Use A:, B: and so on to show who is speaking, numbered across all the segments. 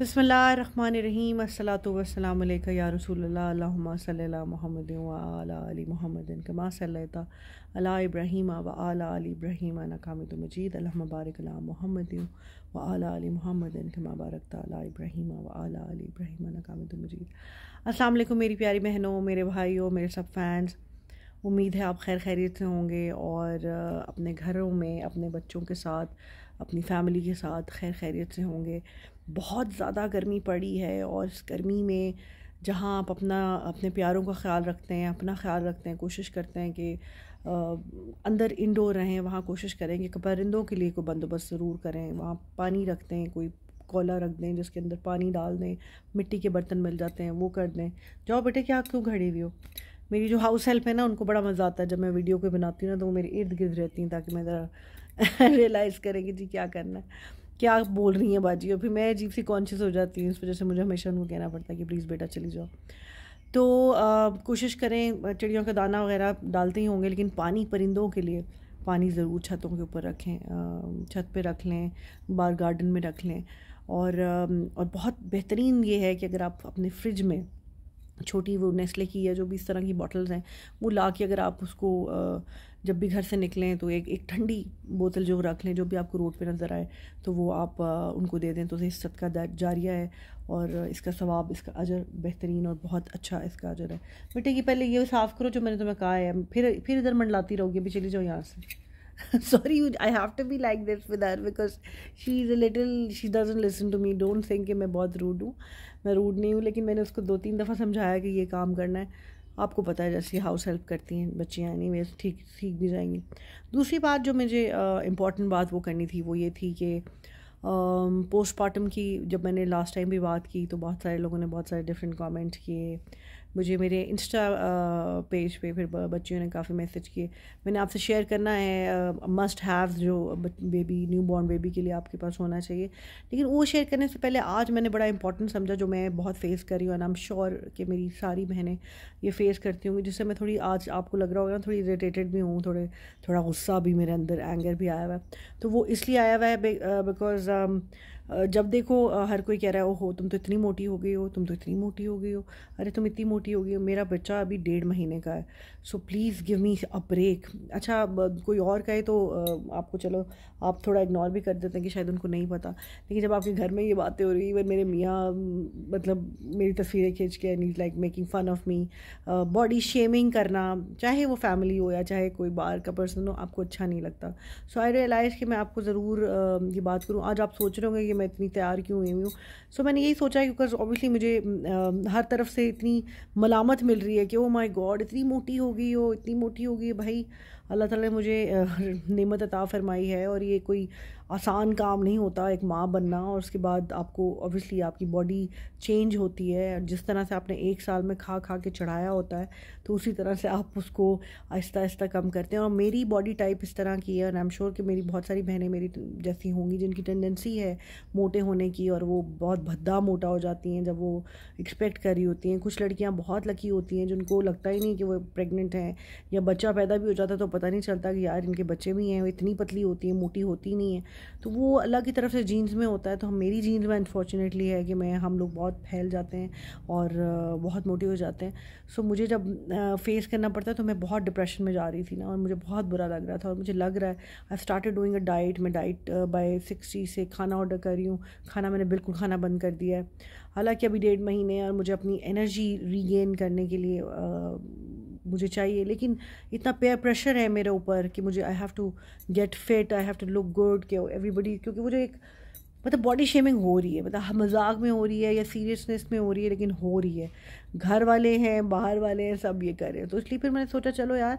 A: बसमीम असलातम या रसूल सल महमद अली महमद कमा अला इब्राहिम व आला अली इब्राहिम नकामद मजीद अलहमबारक महमद व आला अली महमद कमा बारक अला इब्राहिम व आला अली इब्राहिम नकामद मजीद अस्सलाम मेरी प्यारी बहनों मेरे भाइयों मेरे सब फैंस उम्मीद है आप खैर खैरियत से होंगे और अपने घरों में अपने बच्चों के साथ अपनी फैमिली के साथ खैर खैरियत से होंगे बहुत ज़्यादा गर्मी पड़ी है और इस गर्मी में जहाँ आप अपना अपने प्यारों का ख्याल रखते हैं अपना ख्याल रखते हैं कोशिश करते हैं कि आ, अंदर इंडोर रहें वहाँ कोशिश करें कि परिंदों के लिए कोई बंदोबस्त ज़रूर करें वहाँ पानी रखते हैं कोई कोला रख दें जिसके अंदर पानी डाल दें मिट्टी के बर्तन मिल जाते हैं वो कर दें जाओ बेटे क्या क्यों खड़ी हुई हो मेरी जो हाउस हेल्प है ना उनको बड़ा मज़ा आता है जब मैं वीडियो को बनाती हूँ ना तो वो मेरे इर्द गिर्द रहती हैं ताकि मैं ज़रा रियलाइज़ करें कि जी क्या करना है क्या बोल रही हैं बाजी और फिर मैं अजीब सी कॉन्शियस हो जाती हूँ इस वजह से मुझे हमेशा उनको कहना पड़ता है कि प्लीज़ बेटा चली जाओ तो कोशिश करें चिड़ियों का दाना वगैरह डालते ही होंगे लेकिन पानी परिंदों के लिए पानी ज़रूर छतों के ऊपर रखें छत पे रख लें बाहर गार्डन में रख लें और और बहुत बेहतरीन ये है कि अगर आप अपने फ्रिज में छोटी वो नेस्ले की या जो भी इस तरह की बॉटल्स हैं वो ला के अगर आप उसको जब भी घर से निकलें तो एक एक ठंडी बोतल जो रख लें जो भी आपको रोड पे नज़र आए तो वो आप उनको दे दें तो इस सद का जारिया है और इसका सवाब इसका अजर बेहतरीन और बहुत अच्छा इसका अजर है बेटे ये पहले ये साफ़ करो जो मैंने तुम्हें कहा है फिर फिर इधर मंडलाती रहोगी अभी चली जाओ यहाँ से sorry i have to be like this with her because is a little she doesn't listen to me don't think कि मैं बहुत रूड हूँ मैं रूड नहीं हूँ लेकिन मैंने उसको दो तीन दफ़ा समझाया कि ये काम करना है आपको पता है जैसे हाउस हेल्प करती हैं बच्चियाँ एनी वेज ठीक सीख भी जाएंगी दूसरी बात जो मुझे इम्पॉर्टेंट बात वो करनी थी वो ये थी कि पोस्टमार्टम की जब मैंने लास्ट टाइम भी बात की तो बहुत सारे लोगों ने बहुत सारे डिफरेंट कमेंट किए मुझे मेरे इंस्टा पेज पे फिर बच्चियों ने काफ़ी मैसेज किए मैंने आपसे शेयर करना है मस्ट हैव जो बेबी न्यू बॉर्न बेबी के लिए आपके पास होना चाहिए लेकिन वो शेयर करने से पहले आज मैंने बड़ा इंपॉर्टेंट समझा जो मैं बहुत फेस कर रही हूँ एंड आई एम श्योर कि मेरी सारी बहनें ये फेस करती होंगी जिससे मैं थोड़ी आज आपको लग रहा होगा ना थोड़ी इरीटेटेड भी हूँ थोड़े थोड़ा गुस्सा भी मेरे अंदर एंगर भी आया हुआ है तो वो इसलिए आया हुआ है बिकॉज जब देखो हर कोई कह रहा है ओहो तुम तो इतनी मोटी हो गई हो तुम तो इतनी मोटी हो गई हो अरे तुम इतनी मोटी हो गई हो मेरा बच्चा अभी डेढ़ महीने का है so please give me a break अच्छा कोई और कहे तो आपको चलो आप थोड़ा इग्नोर भी कर देते हैं कि शायद उनको नहीं पता लेकिन जब आपके घर में ये बातें हो रही इवन मेरे मियाँ मतलब मेरी तस्वीरें खींच के and like making fun of me body shaming करना चाहे वो फैमिली हो या चाहे कोई बाहर का पर्सन हो आपको अच्छा नहीं लगता सो आई रियलाइज़ कि मैं आपको ज़रूर ये बात करूँ आज आप सोच रहे होंगे कि मैं इतनी तैयार क्यों हुई हूँ सो मैंने यही सोचा बिकॉज ऑब्वियसली मुझे आ, हर तरफ से इतनी मलामत मिल रही है कि ओ माई गॉड इतनी मोटी हो गई हो इतनी मोटी हो गई भाई अल्लाह ताला ने मुझे नेमत अता फरमाई है और ये कोई आसान काम नहीं होता एक माँ बनना और उसके बाद आपको ऑब्वियसली आपकी बॉडी चेंज होती है जिस तरह से आपने एक साल में खा खा के चढ़ाया होता है तो उसी तरह से आप उसको आहिस्ता आहिस्ता कम करते हैं और मेरी बॉडी टाइप इस तरह की है और आई एम श्योर कि मेरी बहुत सारी बहनें मेरी जैसी होंगी जिनकी टेंडेंसी है मोटे होने की और वो बहुत भद्दा मोटा हो जाती हैं जब वो एक्सपेक्ट कर रही होती हैं कुछ लड़कियाँ बहुत लकी होती हैं जिनको लगता ही नहीं कि वो प्रेगनेंट हैं या बच्चा पैदा भी हो जाता है तो पता नहीं चलता कि यार इनके बच्चे भी हैं इतनी पतली होती है मोटी होती नहीं है तो वो अल्लाह की तरफ से जीन्स में होता है तो हम मेरी जीन्स में अनफॉर्चुनेटली है कि मैं हम लोग बहुत फैल जाते हैं और बहुत मोटे हो जाते हैं सो मुझे जब फेस करना पड़ता है तो मैं बहुत डिप्रेशन में जा रही थी ना और मुझे बहुत बुरा लग रहा था और मुझे लग रहा है I started doing a diet मैं डाइट बाई सिक्सटी से खाना ऑर्डर कर रही हूँ खाना मैंने बिल्कुल खाना बंद कर दिया है हालांकि अभी डेढ़ महीने और मुझे अपनी एनर्जी रीगेन करने के लिए मुझे चाहिए लेकिन इतना पेयर प्रेशर है मेरे ऊपर कि मुझे I have to get fit I have to look good के एवरीबडी क्योंकि मुझे एक मतलब बॉडी शेमिंग हो रही है मतलब मजाक में हो रही है या सीरियसनेस में हो रही है लेकिन हो रही है घर वाले हैं बाहर वाले हैं सब ये कर रहे हैं तो इसलिए फिर मैंने सोचा चलो यार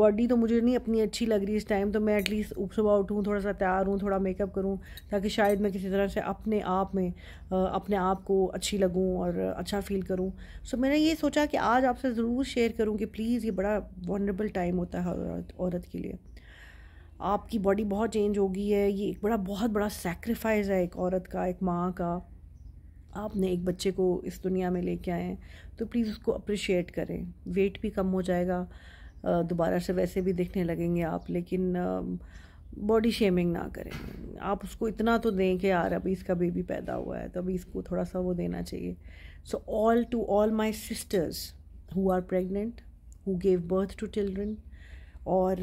A: बॉडी तो मुझे नहीं अपनी अच्छी लग रही इस टाइम तो मैं एटलीस्ट सुबह उठूँ थोड़ा सा तैयार हूँ थोड़ा मेकअप करूँ ताकि शायद मैं किसी तरह से अपने आप में अपने आप को अच्छी लगूँ और अच्छा फील करूँ सो मैंने ये सोचा कि आज आपसे ज़रूर शेयर करूँ कि प्लीज़ ये बड़ा वनरेबल टाइम होता है औरत के लिए आपकी बॉडी बहुत चेंज होगी है ये एक बड़ा बहुत बड़ा सेक्रीफाइस है एक औरत का एक माँ का आपने एक बच्चे को इस दुनिया में लेके आए तो प्लीज़ उसको अप्रिशिएट करें वेट भी कम हो जाएगा दोबारा से वैसे भी दिखने लगेंगे आप लेकिन बॉडी शेमिंग ना करें आप उसको इतना तो दें कि यार अभी इसका बेबी पैदा हुआ है तो अभी इसको थोड़ा सा वो देना चाहिए so all to all my sisters who are pregnant who gave birth to children और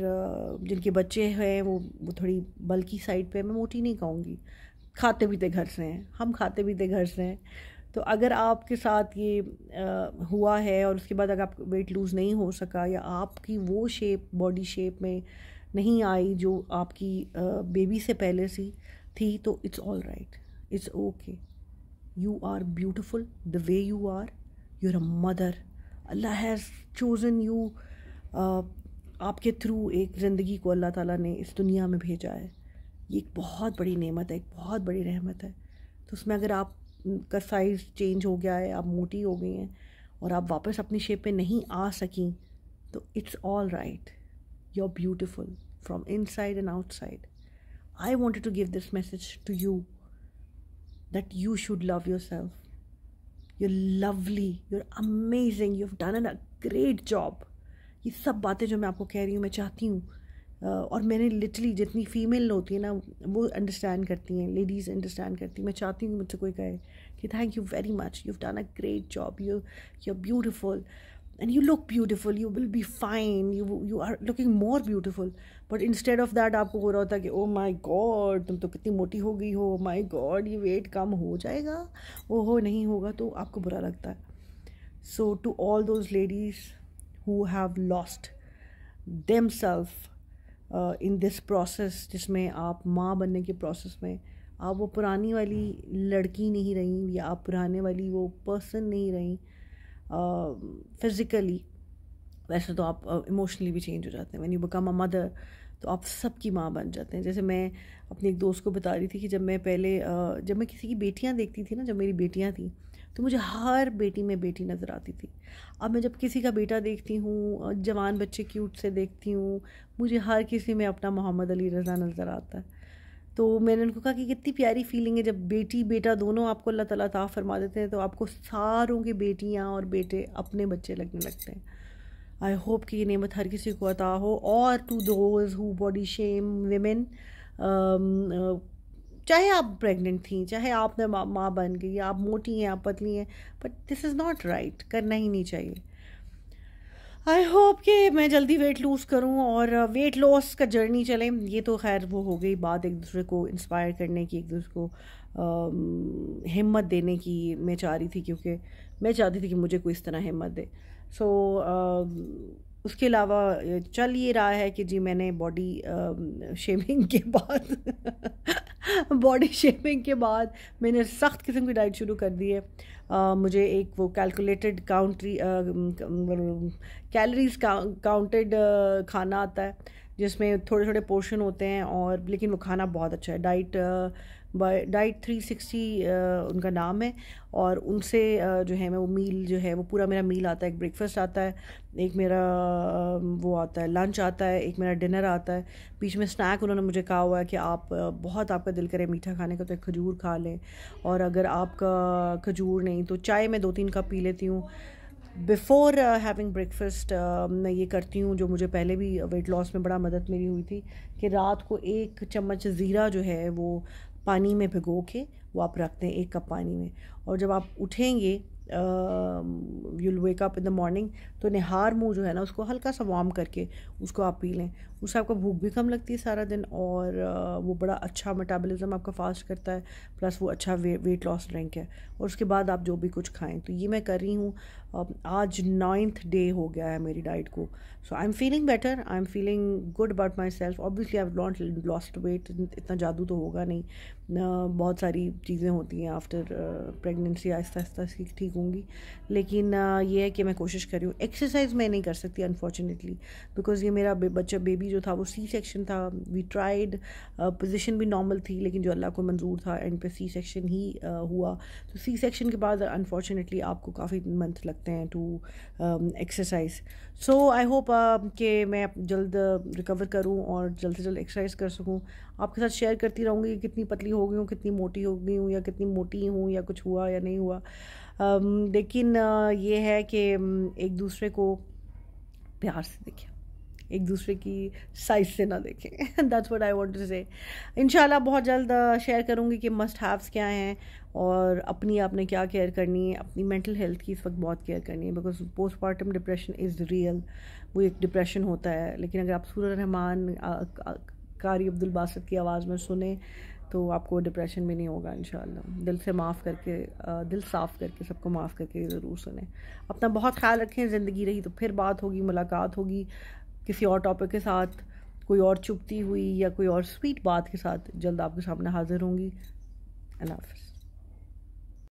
A: जिनके बच्चे हैं वो वो थोड़ी बल्कि साइड पे मैं मोटी नहीं कहूँगी खाते पीते घर से हैं हम खाते पीते घर से हैं तो अगर आपके साथ ये आ, हुआ है और उसके बाद अगर आप वेट लूज़ नहीं हो सका या आपकी वो शेप बॉडी शेप में नहीं आई जो आपकी आ, बेबी से पहले सी थी तो it's all right it's okay you are beautiful the way you are you're a mother Allah has chosen you आपके थ्रू एक ज़िंदगी को अल्लाह ताला ने इस दुनिया में भेजा है ये एक बहुत बड़ी नेमत है एक बहुत बड़ी रहमत है तो उसमें अगर आप का साइज़ चेंज हो गया है आप मोटी हो गई हैं और आप वापस अपनी शेप पे नहीं आ सकें तो it's all right you are beautiful from inside and outside I want to give this message to you that you should love yourself you're lovely you're amazing you've done a great job ये सब बातें जो मैं आपको कह रही हूँ मैं चाहती हूँ और मैंने लिटली जितनी फीमेल होती है ना वो अंडरस्टैंड करती हैं लेडीज़ अंडरस्टैंड करती हैं मैं चाहती हूँ मुझसे कोई कहे कि thank you very much you done a great job you you are beautiful and you look beautiful you will be fine you you are looking more beautiful but instead of that आपको हो रहा होता कि ओ माई God तुम तो कितनी मोटी हो गई हो माई oh गॉड ये वेट कम हो जाएगा ओ हो नहीं होगा तो आपको बुरा लगता है so to all those ladies who have lost self in this process जिसमें आप माँ बनने के प्रोसेस में आप वो पुरानी वाली लड़की नहीं रहीं या आप पुराने वाली वो पर्सन नहीं रहीं फिज़िकली uh, वैसे तो आप इमोशनली uh, भी चेंज हो जाते हैं when you become a mother तो आप सबकी माँ बन जाते हैं जैसे मैं अपने एक दोस्त को बता रही थी कि जब मैं पहले uh, जब मैं किसी की बेटियाँ देखती थी ना जब मेरी बेटियाँ थी तो मुझे हर बेटी में बेटी नज़र आती थी अब मैं जब किसी का बेटा देखती हूँ जवान बच्चे क्यूट से देखती हूँ मुझे हर किसी में अपना मोहम्मद अली रज़ा नज़र आता है तो मैंने उनको कहा कि कितनी प्यारी फीलिंग है जब बेटी बेटा दोनों आपको अल्लाह ताला ता फरमा देते हैं तो आपको सारों की बेटियाँ और बेटे अपने बच्चे लगने लगते हैं आई होप कि ये नेमत हर किसी को अता हो और to those who body shame women चाहे आप प्रेग्नेंट थी चाहे आपने माँ मा बन गई आप मोटी हैं आप पतली हैं but this is not right करना ही नहीं चाहिए आई होप कि मैं जल्दी वेट लूज़ करूँ और वेट uh, लॉस का जर्नी चले ये तो खैर वो हो गई बात एक दूसरे को इंस्पायर करने की एक दूसरे को आ, um, हिम्मत देने की मैं चाह रही थी क्योंकि मैं चाहती थी कि मुझे कोई इस तरह हिम्मत दे सो so, um, उसके अलावा चल ये रहा है कि जी मैंने बॉडी शेमिंग के बाद बॉडी शेविंग के बाद मैंने सख्त किस्म की डाइट शुरू कर दी है आ, मुझे एक वो कैलकुलेटेड काउंट्री कैलरीज काउंटेड खाना आता है जिसमें थोड़े थोड़े पोर्शन होते हैं और लेकिन वो खाना बहुत अच्छा है diet by diet three sixty उनका नाम है और उनसे uh, जो है मैं वो मील जो है वो पूरा मेरा मील आता है एक ब्रेकफास्ट आता है एक मेरा uh, वो आता है लंच आता है एक मेरा डिनर आता है बीच में स्नैक उन्होंने मुझे कहा हुआ है कि आप uh, बहुत आपका दिल करे मीठा खाने का तो एक खजूर खा लें और अगर आपका खजूर नहीं तो चाय मैं दो तीन कप पी लेती हूँ बिफ़ोर हैविंग ब्रेकफास्ट मैं ये करती हूँ जो मुझे पहले भी वेट लॉस में बड़ा मदद मिली हुई थी कि रात को एक चम्मच ज़ीरा जो है वो पानी में भिगो के वो आप रख दें एक कप पानी में और जब आप उठेंगे you'll wake up in the morning तो निहार मुँह जो है ना उसको हल्का सा वार्म करके उसको आप पी लें उससे आपको भूख भी कम लगती है सारा दिन और वो बड़ा अच्छा मेटाबॉलिज्म आपका फास्ट करता है प्लस वो अच्छा वे, वेट लॉस ड्रिंक है और उसके बाद आप जो भी कुछ खाएं तो ये मैं कर रही हूँ आज नाइन्थ डे हो गया है मेरी डाइट को so I am feeling better I am feeling good about myself obviously I not lost weight इतना जादू तो होगा नहीं uh, बहुत सारी चीज़ें होती हैं आफ्टर प्रेगनेंसी आहिस्ता आहिस्ता ठीक होंगी लेकिन uh, ये है कि मैं कोशिश कर रही हूँ एक्सरसाइज मैं नहीं कर सकती अनफॉर्चुनेटली बिकॉज ये मेरा बच्चा बेबी जो था वो सी सेक्शन था वी ट्राइड पोजिशन भी नॉर्मल थी लेकिन जो अल्लाह को मंजूर था एंड पे सी सेक्शन ही uh, हुआ तो सी सेक्शन के बाद अनफॉर्चुनेटली आपको काफ़ी मंथ लगता सकते हैं to exercise so I hope कि मैं जल्द रिकवर uh, करूँ और जल्द से जल्द एक्सरसाइज कर सकूँ आपके साथ शेयर करती रहूँगी कि कितनी पतली हो गई हूँ कितनी मोटी हो गई हूँ या कितनी मोटी हूँ या कुछ हुआ या नहीं हुआ um, लेकिन uh, ये है कि um, एक दूसरे को प्यार से देखें एक दूसरे की साइज से ना देखें that's what I want to say इन बहुत जल्द शेयर uh, करूँगी कि मस्ट हैव्स क्या हैं और अपनी आपने क्या केयर करनी है अपनी मेंटल हेल्थ की इस वक्त बहुत केयर करनी है because postmortem depression is real वो एक डिप्रेशन होता है लेकिन अगर आप सूर रहमान कारी अब्दुल बासत की आवाज़ में सुने तो आपको डिप्रेशन भी नहीं होगा इन दिल से माफ़ करके दिल साफ़ करके सबको माफ़ करके ज़रूर सुने अपना बहुत ख्याल रखें ज़िंदगी रही तो फिर बात होगी मुलाकात होगी किसी और टॉपिक के साथ कोई और चुपती हुई या कोई और स्वीट बात के साथ जल्द आपके सामने हाज़िर होंगी अल्लाह हाफ